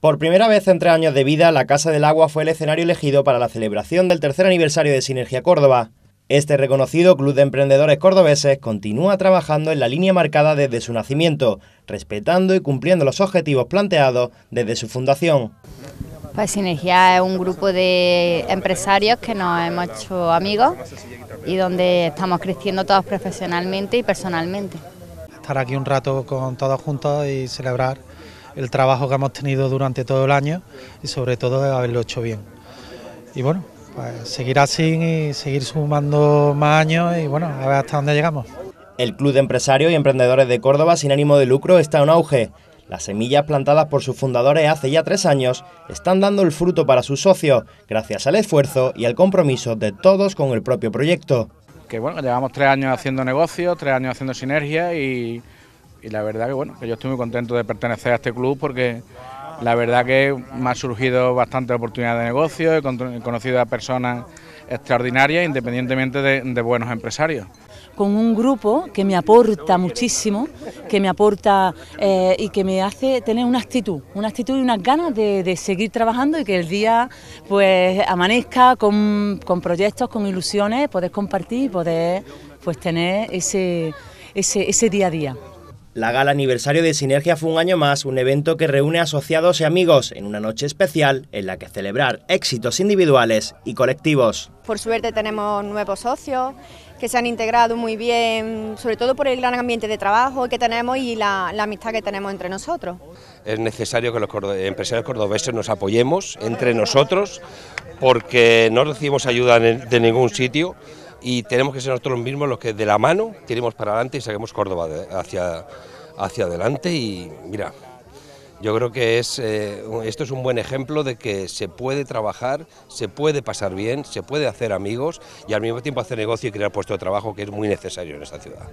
Por primera vez en tres años de vida, la Casa del Agua fue el escenario elegido para la celebración del tercer aniversario de Sinergia Córdoba. Este reconocido club de emprendedores cordobeses continúa trabajando en la línea marcada desde su nacimiento, respetando y cumpliendo los objetivos planteados desde su fundación. Pues Sinergia es un grupo de empresarios que nos hemos hecho amigos y donde estamos creciendo todos profesionalmente y personalmente. Estar aquí un rato con todos juntos y celebrar el trabajo que hemos tenido durante todo el año y sobre todo haberlo hecho bien. Y bueno, pues seguir así y seguir sumando más años y bueno, a ver hasta dónde llegamos. El Club de Empresarios y Emprendedores de Córdoba sin ánimo de lucro está en auge. Las semillas plantadas por sus fundadores hace ya tres años están dando el fruto para sus socios, gracias al esfuerzo y al compromiso de todos con el propio proyecto. Que bueno, llevamos tres años haciendo negocio tres años haciendo sinergia y y la verdad que bueno, que yo estoy muy contento de pertenecer a este club porque la verdad que me ha surgido bastante oportunidad de negocio, he conocido a personas extraordinarias independientemente de, buenos empresarios con un grupo que me aporta muchísimo, que me aporta eh, y que me hace tener una actitud, una actitud y unas ganas de, seguir trabajando y que el día pues amanezca con, proyectos, con ilusiones, poder compartir y poder pues tener ese, ese día a día. La gala aniversario de Sinergia fue un año más, un evento que reúne asociados y amigos en una noche especial en la que celebrar éxitos individuales y colectivos. Por suerte tenemos nuevos socios que se han integrado muy bien, sobre todo por el gran ambiente de trabajo que tenemos y la, amistad que tenemos entre nosotros. Es necesario que los empresarios cordobeses nos apoyemos entre nosotros porque no recibimos ayuda de ningún sitio y tenemos que ser nosotros mismos los que de la mano tiremos para adelante y saquemos Córdoba hacia, hacia adelante y mira, yo creo que es, eh, esto es un buen ejemplo de que se puede trabajar, se puede pasar bien, se puede hacer amigos y al mismo tiempo hacer negocio y crear puestos de trabajo que es muy necesario en esta ciudad.